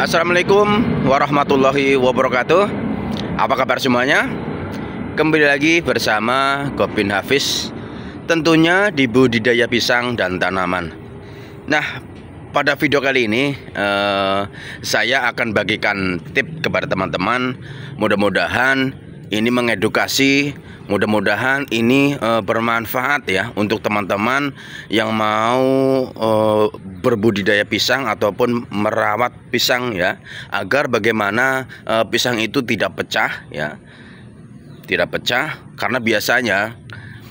Assalamualaikum warahmatullahi wabarakatuh Apa kabar semuanya? Kembali lagi bersama Gopin Hafiz Tentunya di budidaya pisang dan tanaman Nah pada video kali ini eh, Saya akan bagikan tip kepada teman-teman Mudah-mudahan ini mengedukasi mudah-mudahan ini uh, bermanfaat ya untuk teman-teman yang mau uh, berbudidaya pisang ataupun merawat pisang ya agar bagaimana uh, pisang itu tidak pecah ya tidak pecah karena biasanya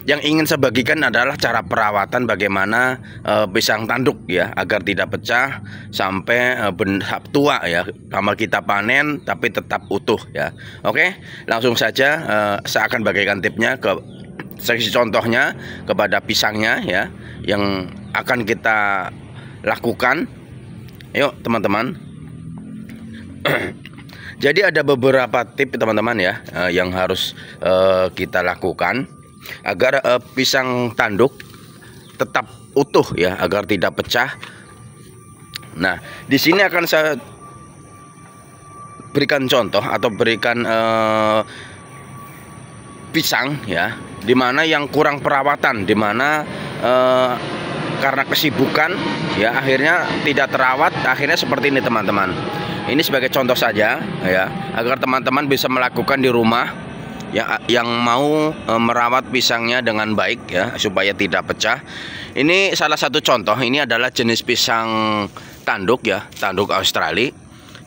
yang ingin saya bagikan adalah cara perawatan bagaimana uh, pisang tanduk ya agar tidak pecah sampai uh, eh, benar tua ya sama kita panen tapi tetap utuh ya oke langsung saja uh, saya akan bagikan tipnya ke seksi contohnya kepada pisangnya ya yang akan kita lakukan yuk teman-teman jadi ada beberapa tip teman-teman ya yang harus uh, kita lakukan agar uh, pisang tanduk tetap utuh ya agar tidak pecah. Nah, di sini akan saya berikan contoh atau berikan uh, pisang ya, dimana yang kurang perawatan, dimana mana eh, karena kesibukan ya akhirnya tidak terawat, akhirnya seperti ini teman-teman. Ini sebagai contoh saja ya, agar teman-teman bisa melakukan di rumah ya yang mau e, merawat pisangnya dengan baik ya supaya tidak pecah. Ini salah satu contoh. Ini adalah jenis pisang tanduk ya, tanduk Australia.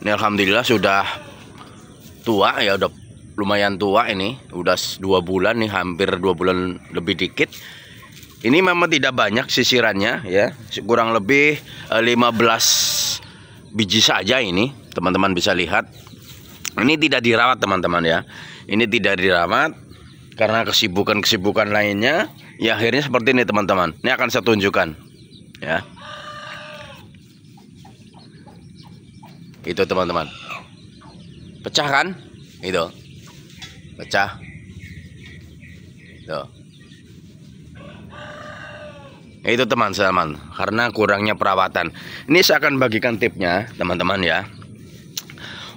Ini alhamdulillah sudah tua ya udah lumayan tua ini, udah dua bulan nih hampir dua bulan lebih dikit. Ini memang tidak banyak sisirannya ya, kurang lebih 15 e, biji saja ini, teman-teman bisa lihat ini tidak dirawat teman-teman ya. Ini tidak dirawat karena kesibukan-kesibukan lainnya. Ya akhirnya seperti ini teman-teman. Ini akan saya tunjukkan ya. Itu teman-teman. Pecah kan? Itu. Pecah. itu. Itu teman-teman, karena kurangnya perawatan. Ini saya akan bagikan tipnya, teman-teman ya.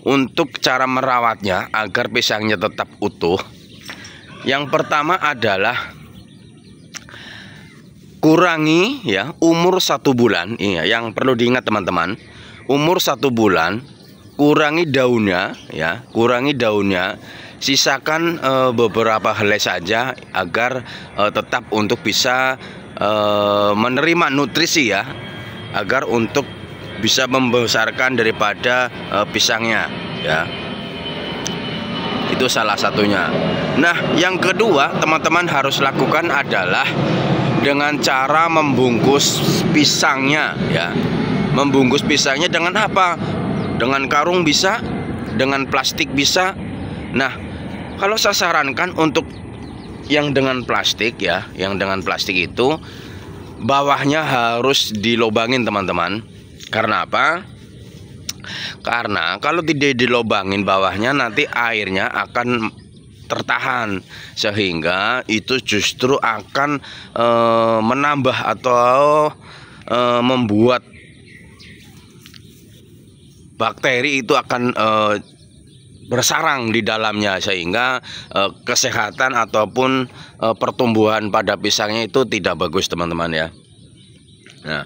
Untuk cara merawatnya agar pisangnya tetap utuh, yang pertama adalah kurangi ya umur satu bulan. Iya, yang perlu diingat teman-teman, umur satu bulan kurangi daunnya ya, kurangi daunnya sisakan e, beberapa helai saja agar e, tetap untuk bisa e, menerima nutrisi ya agar untuk bisa membesarkan daripada e, pisangnya ya itu salah satunya nah yang kedua teman-teman harus lakukan adalah dengan cara membungkus pisangnya ya membungkus pisangnya dengan apa dengan karung bisa dengan plastik bisa nah kalau saya sarankan untuk yang dengan plastik ya yang dengan plastik itu bawahnya harus dilobangin teman-teman karena apa? Karena kalau tidak dilobangin bawahnya nanti airnya akan tertahan sehingga itu justru akan e, menambah atau e, membuat bakteri itu akan e, bersarang di dalamnya sehingga e, kesehatan ataupun e, pertumbuhan pada pisangnya itu tidak bagus teman-teman ya. Nah,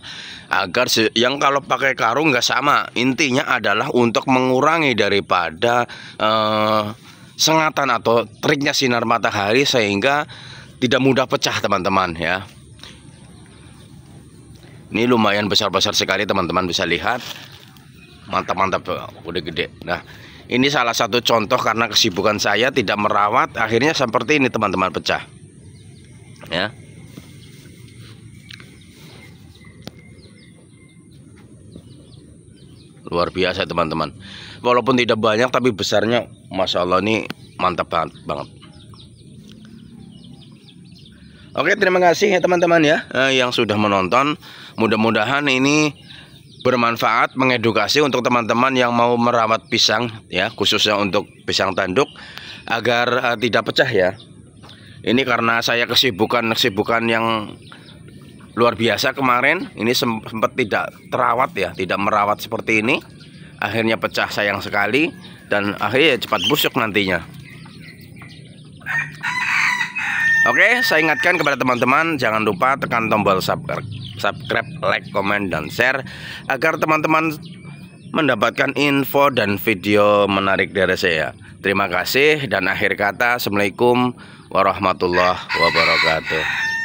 agar yang kalau pakai karung nggak sama. Intinya adalah untuk mengurangi daripada eh, sengatan atau triknya sinar matahari sehingga tidak mudah pecah teman-teman ya. Ini lumayan besar-besar sekali teman-teman bisa lihat. Mantap-mantap eh, udah gede. Nah, ini salah satu contoh karena kesibukan saya tidak merawat akhirnya seperti ini teman-teman pecah. Ya. luar biasa teman-teman walaupun tidak banyak tapi besarnya Masya Allah ini mantap banget, banget. Oke terima kasih ya teman-teman ya eh, yang sudah menonton mudah-mudahan ini bermanfaat mengedukasi untuk teman-teman yang mau merawat pisang ya khususnya untuk pisang tanduk agar uh, tidak pecah ya ini karena saya kesibukan kesibukan yang luar biasa kemarin ini sempat tidak terawat ya tidak merawat seperti ini akhirnya pecah sayang sekali dan akhirnya ya cepat busuk nantinya Oke saya ingatkan kepada teman-teman jangan lupa tekan tombol subscribe, subscribe like, komen, dan share agar teman-teman mendapatkan info dan video menarik dari saya Terima kasih dan akhir kata Assalamualaikum warahmatullahi wabarakatuh